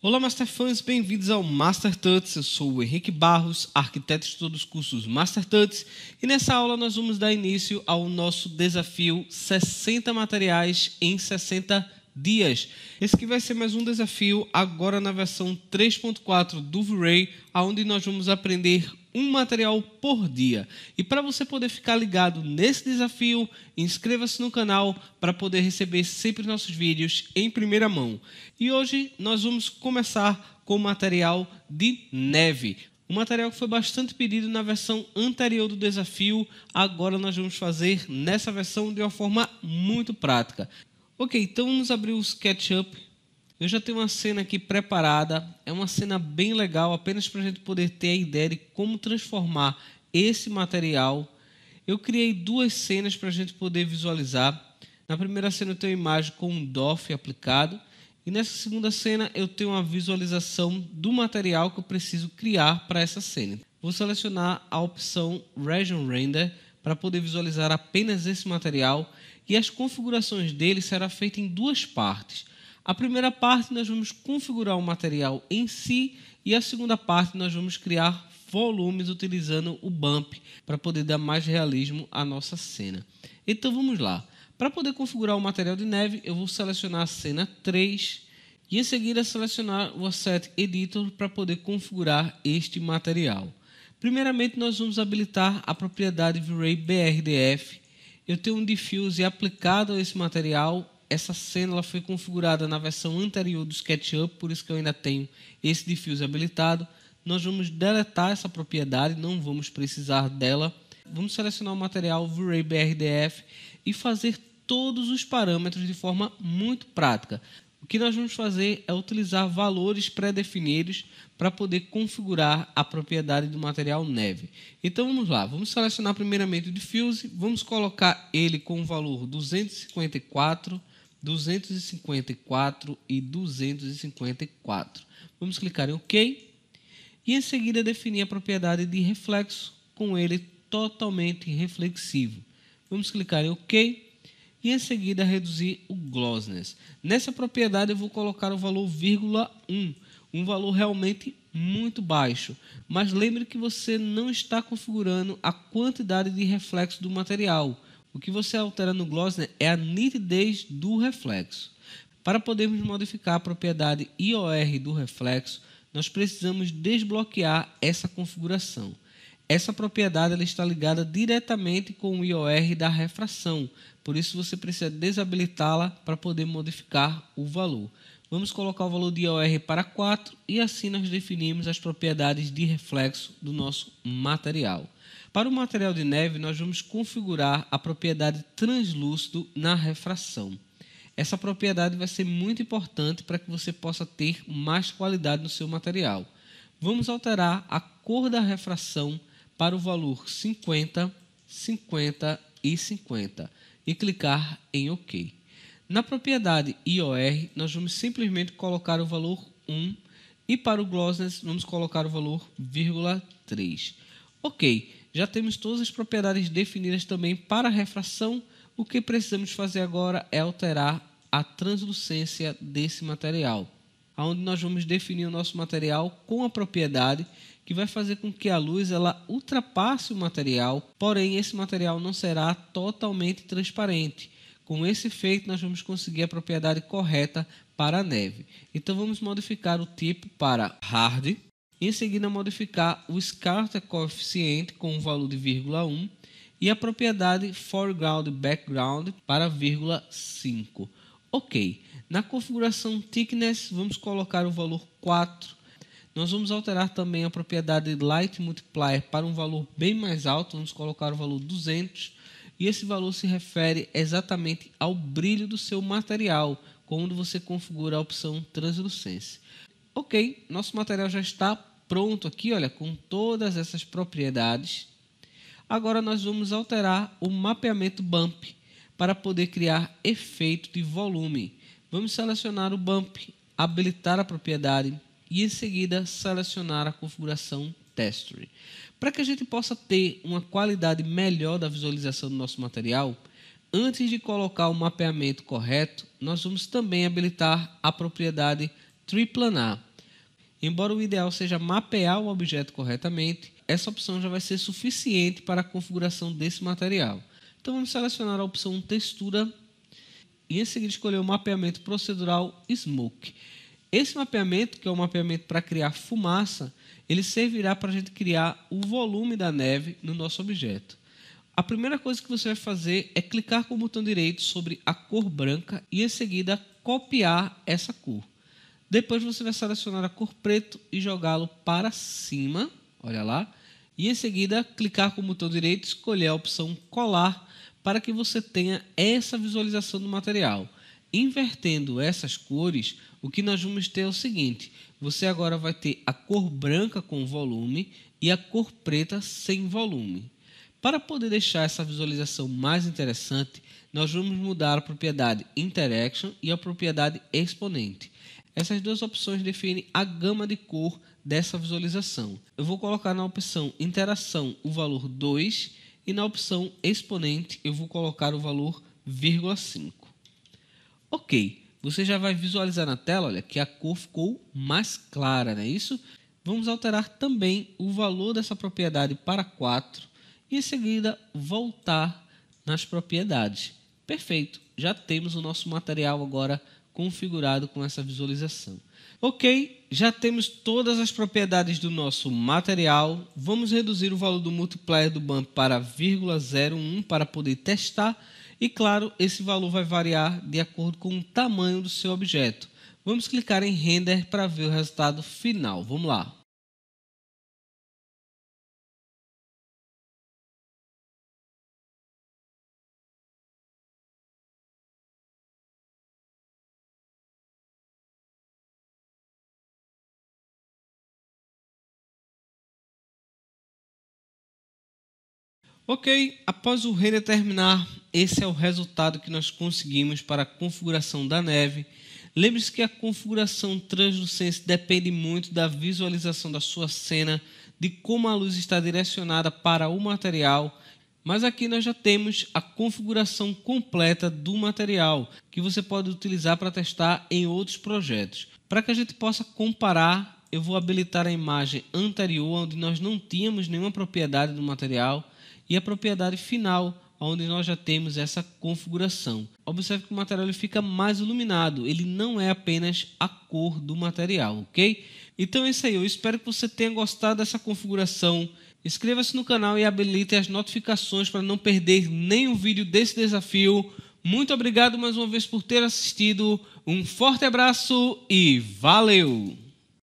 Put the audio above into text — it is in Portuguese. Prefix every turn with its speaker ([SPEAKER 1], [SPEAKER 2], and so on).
[SPEAKER 1] Olá, Master Fans, bem-vindos ao Master Tuts. Eu sou o Henrique Barros, arquiteto de todos os cursos Master Tuts, e nessa aula nós vamos dar início ao nosso desafio 60 materiais em 60 dias. Esse que vai ser mais um desafio agora na versão 3.4 do V-Ray, onde nós vamos aprender um material por dia. E para você poder ficar ligado nesse desafio, inscreva-se no canal para poder receber sempre nossos vídeos em primeira mão. E hoje nós vamos começar com o material de neve. Um material que foi bastante pedido na versão anterior do desafio, agora nós vamos fazer nessa versão de uma forma muito prática. Ok, então vamos abrir o SketchUp eu já tenho uma cena aqui preparada, é uma cena bem legal, apenas para a gente poder ter a ideia de como transformar esse material. Eu criei duas cenas para a gente poder visualizar. Na primeira cena eu tenho a imagem com um DOF aplicado, e nessa segunda cena eu tenho uma visualização do material que eu preciso criar para essa cena. Vou selecionar a opção Region Render para poder visualizar apenas esse material e as configurações dele serão feitas em duas partes. A primeira parte nós vamos configurar o material em si e a segunda parte nós vamos criar volumes utilizando o bump para poder dar mais realismo à nossa cena. Então vamos lá. Para poder configurar o material de neve, eu vou selecionar a cena 3 e em seguida selecionar o Asset Editor para poder configurar este material. Primeiramente, nós vamos habilitar a propriedade V-Ray BRDF. Eu tenho um diffuse aplicado a esse material essa cena ela foi configurada na versão anterior do SketchUp, por isso que eu ainda tenho esse diffuse habilitado. Nós vamos deletar essa propriedade, não vamos precisar dela. Vamos selecionar o material V-Ray BRDF e fazer todos os parâmetros de forma muito prática. O que nós vamos fazer é utilizar valores pré-definidos para poder configurar a propriedade do material neve. Então vamos lá, vamos selecionar primeiramente o diffuse, vamos colocar ele com o valor 254 254 e 254. Vamos clicar em OK e em seguida definir a propriedade de reflexo com ele totalmente reflexivo. Vamos clicar em OK e em seguida reduzir o glossiness. Nessa propriedade eu vou colocar o valor vírgula 1, um valor realmente muito baixo, mas lembre que você não está configurando a quantidade de reflexo do material o que você altera no Glossner né, é a nitidez do reflexo. Para podermos modificar a propriedade IOR do reflexo, nós precisamos desbloquear essa configuração. Essa propriedade ela está ligada diretamente com o IOR da refração, por isso você precisa desabilitá-la para poder modificar o valor. Vamos colocar o valor de IOR para 4 e assim nós definimos as propriedades de reflexo do nosso material. Para o material de neve, nós vamos configurar a propriedade translúcido na refração. Essa propriedade vai ser muito importante para que você possa ter mais qualidade no seu material. Vamos alterar a cor da refração para o valor 50, 50 e 50 e clicar em OK. Na propriedade IOR, nós vamos simplesmente colocar o valor 1 e para o Glossness vamos colocar o valor 3. Ok, já temos todas as propriedades definidas também para a refração. O que precisamos fazer agora é alterar a translucência desse material onde nós vamos definir o nosso material com a propriedade que vai fazer com que a luz ela ultrapasse o material, porém esse material não será totalmente transparente. Com esse efeito nós vamos conseguir a propriedade correta para a neve. Então vamos modificar o tipo para hard, em seguida modificar o Scarter coeficiente com um valor de vírgula 1 e a propriedade foreground background para vírgula 5. OK. Na configuração thickness, vamos colocar o valor 4. Nós vamos alterar também a propriedade light multiplier para um valor bem mais alto, vamos colocar o valor 200. E esse valor se refere exatamente ao brilho do seu material, quando você configura a opção translucência. Ok, nosso material já está pronto aqui, olha, com todas essas propriedades. Agora nós vamos alterar o mapeamento bump para poder criar efeito de volume. Vamos selecionar o bump, habilitar a propriedade e em seguida selecionar a configuração Testry. Para que a gente possa ter uma qualidade melhor da visualização do nosso material, antes de colocar o mapeamento correto, nós vamos também habilitar a propriedade triplanar. Embora o ideal seja mapear o objeto corretamente, essa opção já vai ser suficiente para a configuração desse material. Então vamos selecionar a opção textura e em seguida escolher o mapeamento procedural SMOKE. Esse mapeamento, que é o um mapeamento para criar fumaça, ele servirá para a gente criar o volume da neve no nosso objeto. A primeira coisa que você vai fazer é clicar com o botão direito sobre a cor branca e em seguida copiar essa cor. Depois você vai selecionar a cor preto e jogá-lo para cima, olha lá, e em seguida clicar com o botão direito, escolher a opção colar para que você tenha essa visualização do material. Invertendo essas cores, o que nós vamos ter é o seguinte: você agora vai ter a cor branca com volume e a cor preta sem volume. Para poder deixar essa visualização mais interessante, nós vamos mudar a propriedade Interaction e a propriedade Exponente. Essas duas opções definem a gama de cor dessa visualização. Eu vou colocar na opção Interação o valor 2 e na opção exponente, eu vou colocar o valor 0,5. Ok, você já vai visualizar na tela olha, que a cor ficou mais clara, não é isso? Vamos alterar também o valor dessa propriedade para 4 e em seguida voltar nas propriedades. Perfeito, já temos o nosso material agora configurado com essa visualização. Ok, já temos todas as propriedades do nosso material. Vamos reduzir o valor do multiplier do BAM para 0,01 para poder testar. E claro, esse valor vai variar de acordo com o tamanho do seu objeto. Vamos clicar em render para ver o resultado final. Vamos lá. Ok, após o render terminar, esse é o resultado que nós conseguimos para a configuração da neve. Lembre-se que a configuração translucente depende muito da visualização da sua cena, de como a luz está direcionada para o material. Mas aqui nós já temos a configuração completa do material, que você pode utilizar para testar em outros projetos. Para que a gente possa comparar, eu vou habilitar a imagem anterior, onde nós não tínhamos nenhuma propriedade do material, e a propriedade final, onde nós já temos essa configuração. Observe que o material fica mais iluminado, ele não é apenas a cor do material, ok? Então é isso aí, eu espero que você tenha gostado dessa configuração. Inscreva-se no canal e habilite as notificações para não perder nenhum vídeo desse desafio. Muito obrigado mais uma vez por ter assistido, um forte abraço e valeu!